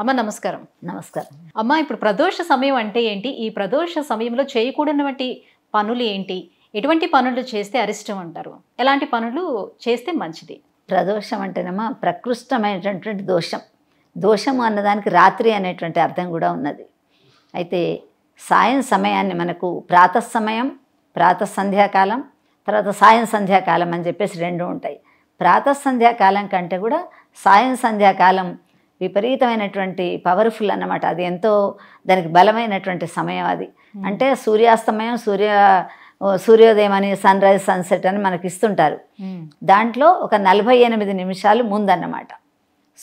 అమ్మ నమస్కారం నమస్కారం అమ్మ ఇప్పుడు ప్రదోష సమయం అంటే ఏంటి ఈ ప్రదోష సమయంలో చేయకూడనటువంటి పనులు ఏంటి ఎటువంటి పనులు చేస్తే అరిష్టం అంటారు ఎలాంటి పనులు చేస్తే మంచిది ప్రదోషం అంటేనమ్మా ప్రకృష్టమైనటువంటి దోషం దోషం అన్నదానికి రాత్రి అనేటువంటి అర్థం కూడా ఉన్నది అయితే సాయం సమయాన్ని మనకు ప్రాత సమయం ప్రాత సంధ్యాకాలం తర్వాత సాయం సంధ్యాకాలం అని చెప్పేసి రెండు ఉంటాయి ప్రాత సంధ్యాకాలం కంటే కూడా సాయం సంధ్యాకాలం విపరీతమైనటువంటి పవర్ఫుల్ అన్నమాట అది ఎంతో దానికి బలమైనటువంటి సమయం అది అంటే సూర్యాస్తమయం సూర్య సూర్యోదయం అని సన్ రైజ్ సన్సెట్ అని మనకి ఇస్తుంటారు దాంట్లో ఒక నలభై ఎనిమిది నిమిషాలు ముందన్నమాట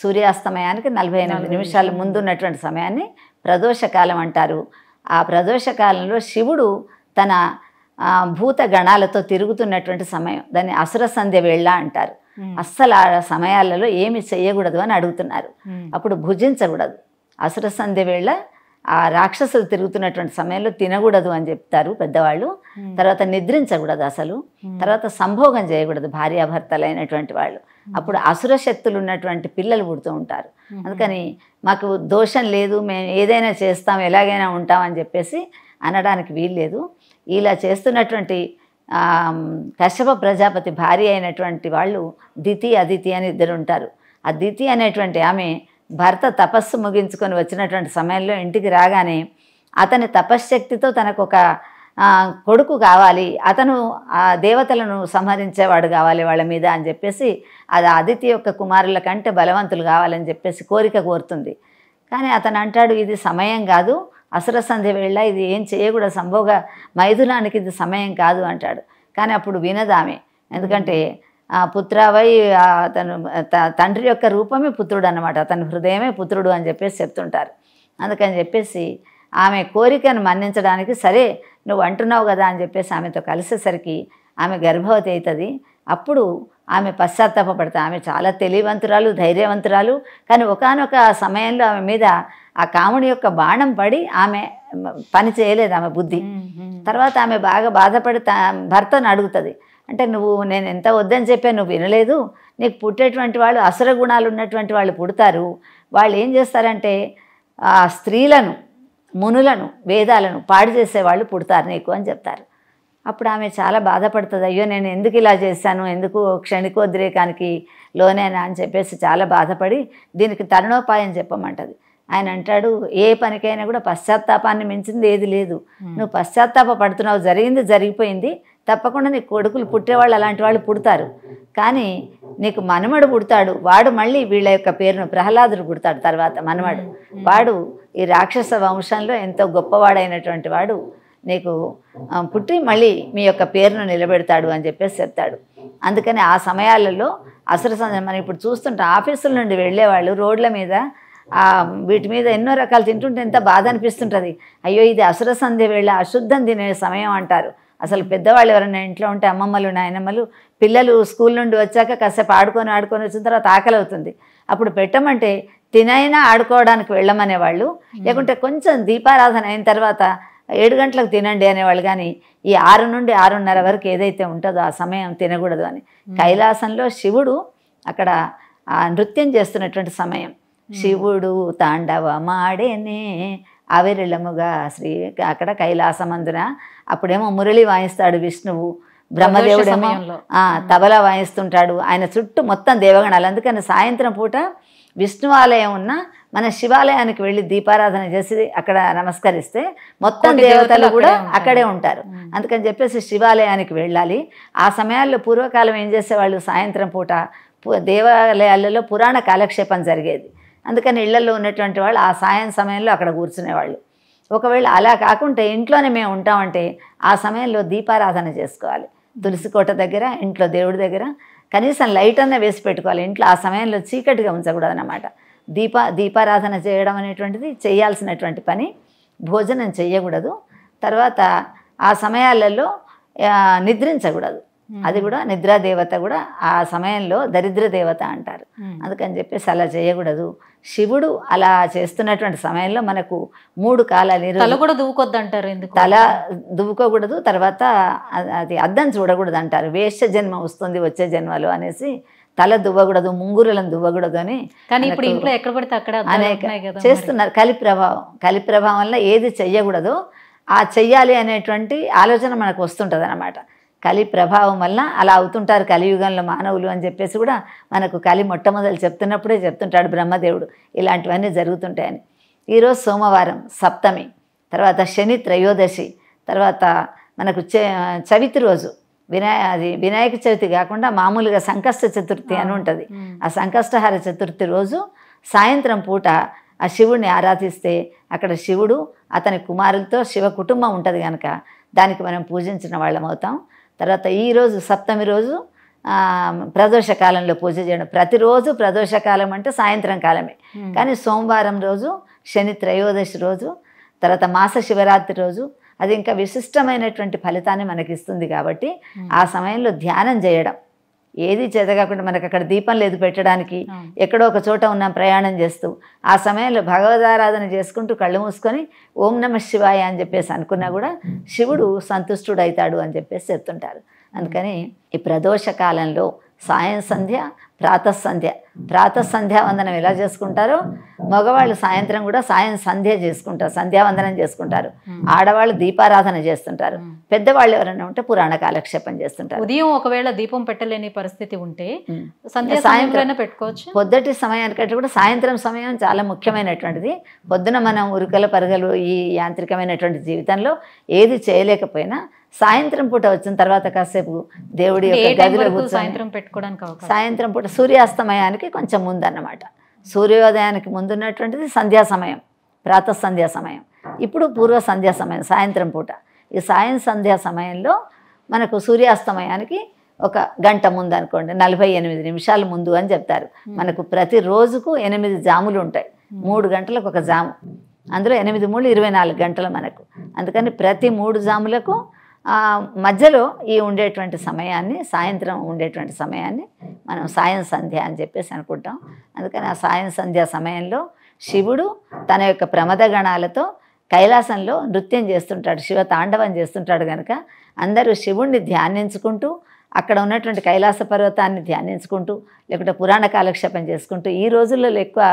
సూర్యాస్తమయానికి నలభై ఎనిమిది నిమిషాలు ముందున్నటువంటి సమయాన్ని ప్రదోషకాలం అంటారు ఆ ప్రదోషకాలంలో శివుడు తన భూత గణాలతో తిరుగుతున్నటువంటి సమయం దాన్ని అసుర సంధ్య వేళ అంటారు అస్సలు ఆ సమయాలలో ఏమి చేయకూడదు అని అడుగుతున్నారు అప్పుడు భుజించకూడదు అసుర సంధ్య వేళ ఆ రాక్షసులు తిరుగుతున్నటువంటి సమయంలో తినకూడదు అని చెప్తారు పెద్దవాళ్ళు తర్వాత నిద్రించకూడదు అసలు తర్వాత సంభోగం చేయకూడదు భార్యాభర్తలైనటువంటి వాళ్ళు అప్పుడు అసుర శక్తులు ఉన్నటువంటి పిల్లలు పుడుతూ ఉంటారు అందుకని మాకు దోషం లేదు మేము ఏదైనా చేస్తాం ఎలాగైనా ఉంటాం అని చెప్పేసి అనడానికి వీల్లేదు ఇలా చేస్తున్నటువంటి కశ్యప ప్రజాపతి భార్య అయినటువంటి వాళ్ళు దితి అదితి అని ఇద్దరు ఉంటారు ఆ దితి అనేటువంటి ఆమె భర్త తపస్సు ముగించుకొని వచ్చినటువంటి సమయంలో ఇంటికి రాగానే అతని తపశ్శక్తితో తనకు ఒక కొడుకు కావాలి అతను ఆ దేవతలను సంహరించేవాడు కావాలి వాళ్ళ మీద అని చెప్పేసి అది అదితి యొక్క కుమారుల కంటే బలవంతులు కావాలని చెప్పేసి కోరిక కోరుతుంది కానీ అతను అంటాడు ఇది సమయం కాదు అసుర సంధ్య వేళ ఇది ఏం చేయకూడదు సంభోగ మైథునానికి ఇది సమయం కాదు అంటాడు కానీ అప్పుడు వినదామె ఎందుకంటే పుత్రావై అతను తండ్రి యొక్క రూపమే పుత్రుడు అనమాట అతని హృదయమే పుత్రుడు అని చెప్పేసి చెప్తుంటారు అందుకని చెప్పేసి ఆమె కోరికను మన్నించడానికి సరే నువ్వు అంటున్నావు కదా అని చెప్పేసి ఆమెతో కలిసేసరికి ఆమె గర్భవతి అవుతుంది అప్పుడు ఆమె పశ్చాత్తాపడతా ఆమె చాలా తెలివంతురాలు ధైర్యవంతురాలు కానీ ఒకనొక సమయంలో ఆమె మీద ఆ కాముడి యొక్క బాణం పడి ఆమె పని చేయలేదు ఆమె బుద్ధి తర్వాత ఆమె బాగా బాధపడి భర్తను అడుగుతుంది అంటే నువ్వు నేను ఎంత వద్దని చెప్పా నువ్వు వినలేదు నీకు పుట్టేటువంటి వాళ్ళు అసుర గుణాలు ఉన్నటువంటి వాళ్ళు పుడతారు వాళ్ళు ఏం చేస్తారంటే ఆ స్త్రీలను మునులను వేదాలను పాడు చేసేవాళ్ళు పుడతారు నీకు అని చెప్తారు అప్పుడు ఆమె చాలా బాధపడుతుంది అయ్యో నేను ఎందుకు ఇలా చేశాను ఎందుకు క్షణికోద్రేకానికి లోనేనా అని చెప్పేసి చాలా బాధపడి దీనికి తరుణోపాయం చెప్పమంటది ఆయన అంటాడు ఏ పనికైనా కూడా పశ్చాత్తాపాన్ని మించింది ఏది లేదు నువ్వు పశ్చాత్తాప పడుతున్నావు జరిగింది జరిగిపోయింది తప్పకుండా నీ కొడుకులు పుట్టేవాళ్ళు అలాంటి వాళ్ళు పుడతారు కానీ నీకు మనమడు పుడతాడు వాడు మళ్ళీ వీళ్ళ యొక్క పేరును ప్రహ్లాదుడు పుడతాడు తర్వాత మనమడు వాడు ఈ రాక్షస వంశంలో ఎంతో గొప్పవాడైనటువంటి వాడు నీకు పుట్టి మళ్ళీ మీ యొక్క పేరును నిలబెడతాడు అని చెప్పేసి చెప్తాడు అందుకని ఆ సమయాలలో అసలు మనం ఇప్పుడు చూస్తుంటాం ఆఫీసుల నుండి వెళ్ళేవాళ్ళు రోడ్ల మీద వీటి మీద ఎన్నో రకాలు తింటుంటే ఎంత బాధ అనిపిస్తుంటుంది అయ్యో ఇది అసుర సంధ్య వేళ అశుద్ధం తినే సమయం అంటారు అసలు పెద్దవాళ్ళు ఎవరైనా ఇంట్లో ఉంటే అమ్మమ్మలు నాయనమ్మలు పిల్లలు స్కూల్ నుండి వచ్చాక కాసేపు ఆడుకొని ఆడుకొని వచ్చిన తర్వాత ఆకలి అవుతుంది అప్పుడు పెట్టమంటే తినైనా ఆడుకోవడానికి వెళ్ళమనేవాళ్ళు లేకుంటే కొంచెం దీపారాధన అయిన తర్వాత ఏడు గంటలకు తినండి అనేవాళ్ళు కానీ ఈ ఆరు నుండి ఆరున్నర వరకు ఏదైతే ఉంటుందో ఆ సమయం తినకూడదు అని కైలాసంలో శివుడు అక్కడ నృత్యం చేస్తున్నటువంటి సమయం శివుడు తాండవమాడేనే ఆవిరిలముగా శ్రీ అక్కడ కైలాసమందున అప్పుడేమో మురళి వాయిస్తాడు విష్ణువు బ్రహ్మదేవుడేమో తబలా వాయిస్తుంటాడు ఆయన చుట్టూ మొత్తం దేవగణాలు అందుకని సాయంత్రం పూట విష్ణువాలయం ఉన్న మన శివాలయానికి వెళ్ళి దీపారాధన చేసి అక్కడ నమస్కరిస్తే మొత్తం దేవతలు కూడా అక్కడే ఉంటారు అందుకని చెప్పేసి శివాలయానికి వెళ్ళాలి ఆ సమయాల్లో పూర్వకాలం ఏం చేసేవాళ్ళు సాయంత్రం పూట దేవాలయాలలో పురాణ కాలక్షేపం జరిగేది అందుకని ఇళ్లలో ఉన్నటువంటి వాళ్ళు ఆ సాయం సమయంలో అక్కడ కూర్చునేవాళ్ళు ఒకవేళ అలా కాకుంటే ఇంట్లోనే మేము ఉంటామంటే ఆ సమయంలో దీపారాధన చేసుకోవాలి తులసి కోట దగ్గర ఇంట్లో దేవుడి దగ్గర కనీసం లైట్ అన్న వేసి పెట్టుకోవాలి ఇంట్లో ఆ సమయంలో చీకటిగా ఉంచకూడదు అన్నమాట దీప దీపారాధన చేయడం అనేటువంటిది చేయాల్సినటువంటి పని భోజనం చేయకూడదు తర్వాత ఆ సమయాలలో నిద్రించకూడదు అది కూడా నిద్రా దేవత కూడా ఆ సమయంలో దరిద్ర దేవత అంటారు అందుకని చెప్పేసి అలా చేయకూడదు శివుడు అలా చేస్తున్నటువంటి సమయంలో మనకు మూడు కాలాలు తల కూడా దువ్వుకోద్దు అంటారు ఎందుకు తల దువ్వుకోకూడదు తర్వాత అది అద్దం చూడకూడదు అంటారు వేష జన్మ వస్తుంది వచ్చే జన్మలో అనేసి తల దువ్వకూడదు ముంగురులను దువ్వకూడదు అని కానీ ఇప్పుడు ఇంట్లో ఎక్కడ పడితే అక్కడ అనేక చేస్తున్నారు కలి ప్రభావం కలి ప్రభావం వల్ల ఏది చెయ్యకూడదు ఆ చెయ్యాలి అనేటువంటి ఆలోచన మనకు వస్తుంటుంది అనమాట కలి ప్రభావం వల్ల అలా అవుతుంటారు కలియుగంలో మానవులు అని చెప్పేసి కూడా మనకు కలి మొట్టమొదలు చెప్తున్నప్పుడే చెప్తుంటాడు బ్రహ్మదేవుడు ఇలాంటివన్నీ జరుగుతుంటాయని ఈరోజు సోమవారం సప్తమి తర్వాత శని త్రయోదశి తర్వాత మనకు చవితి రోజు వినాయ అది వినాయక చవితి కాకుండా మామూలుగా సంకష్ట చతుర్థి అని ఉంటుంది ఆ సంకష్టహార చతుర్థి రోజు సాయంత్రం పూట ఆ శివుడిని ఆరాధిస్తే అక్కడ శివుడు అతని కుమారులతో శివ కుటుంబం ఉంటుంది కనుక దానికి మనం పూజించిన వాళ్ళం అవుతాం తర్వాత ఈరోజు సప్తమి రోజు ప్రదోష కాలంలో పూజ చేయడం ప్రతిరోజు ప్రదోష కాలం అంటే సాయంత్రం కాలమే కానీ సోమవారం రోజు శని త్రయోదశి రోజు తర్వాత మాస శివరాత్రి రోజు అది ఇంకా విశిష్టమైనటువంటి ఫలితాన్ని మనకిస్తుంది కాబట్టి ఆ సమయంలో ధ్యానం చేయడం ఏది చేతకాకుండా మనకు అక్కడ దీపం లేదు పెట్టడానికి ఎక్కడో ఒక చోట ఉన్నాం ప్రయాణం చేస్తూ ఆ సమయంలో భగవదారాధన చేసుకుంటూ కళ్ళు మూసుకొని ఓం నమ శివాయ అని చెప్పేసి అనుకున్నా కూడా శివుడు సంతుష్టుడు అవుతాడు అని చెప్పేసి చెప్తుంటారు అందుకని ఈ ప్రదోష కాలంలో సాయం సంధ్య సంధ్య ప్రాత సంధ్యావందనం ఎలా చేసుకుంటారు మగవాళ్ళు సాయంత్రం కూడా సాయం సంధ్య చేసుకుంటారు సంధ్యావందనం చేసుకుంటారు ఆడవాళ్ళు దీపారాధన చేస్తుంటారు పెద్దవాళ్ళు ఎవరైనా ఉంటే పురాణ కాలక్షేపం చేస్తుంటారు ఉదయం ఒకవేళ దీపం పెట్టలేని పరిస్థితి ఉంటే సాయంత్రం పెట్టుకోవచ్చు పొద్దుటి సమయానికంటే కూడా సాయంత్రం సమయం చాలా ముఖ్యమైనటువంటిది పొద్దున మనం ఉరుకల పరుగలు ఈ యాంత్రికమైనటువంటి జీవితంలో ఏది చేయలేకపోయినా సాయంత్రం పూట వచ్చిన తర్వాత కాసేపు దేవుడి యొక్క గదిలో సాయంత్రం పెట్టుకోవడానికి సాయంత్రం పూట సూర్యాస్తమయానికి సూర్యోదయానికి కొంచెం ముందన్నమాట సూర్యోదయానికి ముందున్నటువంటిది సంధ్యా సమయం ప్రాత సంధ్యా సమయం ఇప్పుడు పూర్వ సంధ్యా సమయం సాయంత్రం పూట ఈ సాయం సంధ్యా సమయంలో మనకు సూర్యాస్తమయానికి ఒక గంట ముందు అనుకోండి నలభై ఎనిమిది నిమిషాల ముందు అని చెప్తారు మనకు ప్రతి రోజుకు ఎనిమిది జాములు ఉంటాయి మూడు గంటలకు ఒక జాము అందులో ఎనిమిది మూడు ఇరవై నాలుగు గంటలు మనకు అందుకని ప్రతి మూడు జాములకు మధ్యలో ఈ ఉండేటువంటి సమయాన్ని సాయంత్రం ఉండేటువంటి సమయాన్ని మనం సాయం సంధ్య అని చెప్పేసి అనుకుంటాం అందుకని ఆ సాయం సంధ్య సమయంలో శివుడు తన యొక్క ప్రమద గణాలతో కైలాసంలో నృత్యం చేస్తుంటాడు శివ తాండవం చేస్తుంటాడు కనుక అందరూ శివుణ్ణి ధ్యానించుకుంటూ అక్కడ ఉన్నటువంటి కైలాస పర్వతాన్ని ధ్యానించుకుంటూ లేకుంటే పురాణ కాలక్షేపం చేసుకుంటూ ఈ రోజుల్లో ఎక్కువ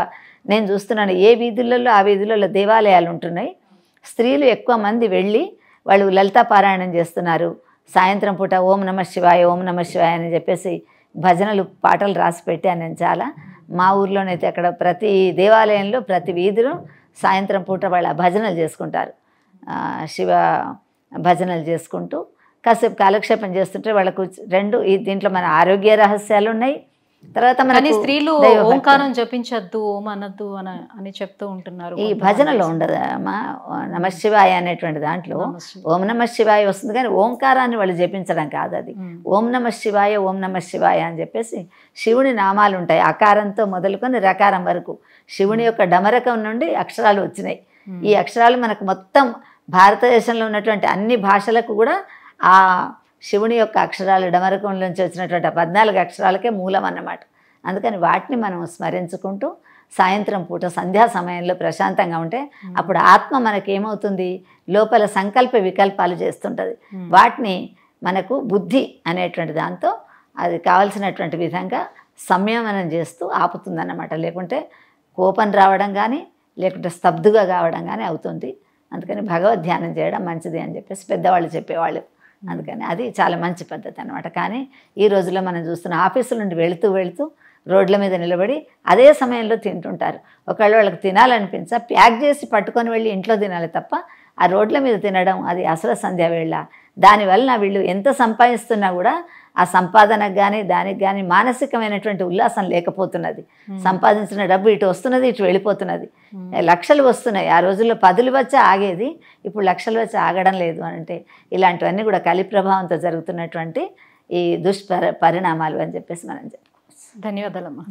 నేను చూస్తున్నాను ఏ వీధులలో ఆ వీధులలో దేవాలయాలు ఉంటున్నాయి స్త్రీలు ఎక్కువ మంది వెళ్ళి వాళ్ళు లలితా పారాయణం చేస్తున్నారు సాయంత్రం పూట ఓం నమ శివాయ ఓం నమ శివాయ అని చెప్పేసి భజనలు పాటలు రాసి పెట్టాను నేను చాలా మా ఊర్లోనైతే అక్కడ ప్రతి దేవాలయంలో ప్రతి వీధిలో సాయంత్రం పూట వాళ్ళ భజనలు చేసుకుంటారు శివ భజనలు చేసుకుంటూ కాసేపు కాలక్షేపం చేస్తుంటే వాళ్ళకు రెండు ఈ దీంట్లో మన ఆరోగ్య రహస్యాలు ఉన్నాయి తర్వాత మన స్త్రీలు ఓంకారం జపించద్దు ఓం అనద్దు అని అని చెప్తూ ఉంటున్నారు ఈ భజనలో ఉండదు అమ్మా నమ శివాయ అనేటువంటి దాంట్లో ఓం నమ శివాయ వస్తుంది కానీ ఓంకారాన్ని వాళ్ళు జపించడం కాదు అది ఓం నమ శివాయ ఓం నమ శివాయ అని చెప్పేసి శివుని నామాలు ఉంటాయి అకారంతో మొదలుకొని రకారం వరకు శివుని యొక్క డమరకం నుండి అక్షరాలు వచ్చినాయి ఈ అక్షరాలు మనకు మొత్తం భారతదేశంలో ఉన్నటువంటి అన్ని భాషలకు కూడా ఆ శివుని యొక్క అక్షరాలు డమరకం నుంచి వచ్చినటువంటి పద్నాలుగు అక్షరాలకే మూలం అన్నమాట అందుకని వాటిని మనం స్మరించుకుంటూ సాయంత్రం పూట సంధ్యా సమయంలో ప్రశాంతంగా ఉంటే అప్పుడు ఆత్మ మనకి ఏమవుతుంది లోపల సంకల్ప వికల్పాలు చేస్తుంటుంది వాటిని మనకు బుద్ధి అనేటువంటి దాంతో అది కావలసినటువంటి విధంగా సంయమనం చేస్తూ ఆపుతుందన్నమాట లేకుంటే కోపం రావడం కానీ లేకుంటే స్తబ్దుగా కావడం కానీ అవుతుంది అందుకని భగవద్ ధ్యానం చేయడం మంచిది అని చెప్పేసి పెద్దవాళ్ళు చెప్పేవాళ్ళు అందుకని అది చాలా మంచి పద్ధతి అనమాట కానీ ఈ రోజుల్లో మనం చూస్తున్న ఆఫీసుల నుండి వెళుతూ వెళుతూ రోడ్ల మీద నిలబడి అదే సమయంలో తింటుంటారు ఒకళ్ళు వాళ్ళకి తినాలనిపించా ప్యాక్ చేసి పట్టుకొని వెళ్ళి ఇంట్లో తినాలి తప్ప ఆ రోడ్ల మీద తినడం అది అసలు సంధ్యావేళ దానివల్ల వీళ్ళు ఎంత సంపాదిస్తున్నా కూడా ఆ సంపాదనకు కానీ దానికి కానీ మానసికమైనటువంటి ఉల్లాసం లేకపోతున్నది సంపాదించిన డబ్బు ఇటు వస్తున్నది ఇటు వెళ్ళిపోతున్నది లక్షలు వస్తున్నాయి ఆ రోజుల్లో పదులు వచ్చి ఆగేది ఇప్పుడు లక్షలు వచ్చి ఆగడం లేదు అంటే ఇలాంటివన్నీ కూడా కలి ప్రభావంతో జరుగుతున్నటువంటి ఈ దుష్పరి పరిణామాలు అని చెప్పేసి మనం చెప్పుకోవచ్చు ధన్యవాదాలమ్మా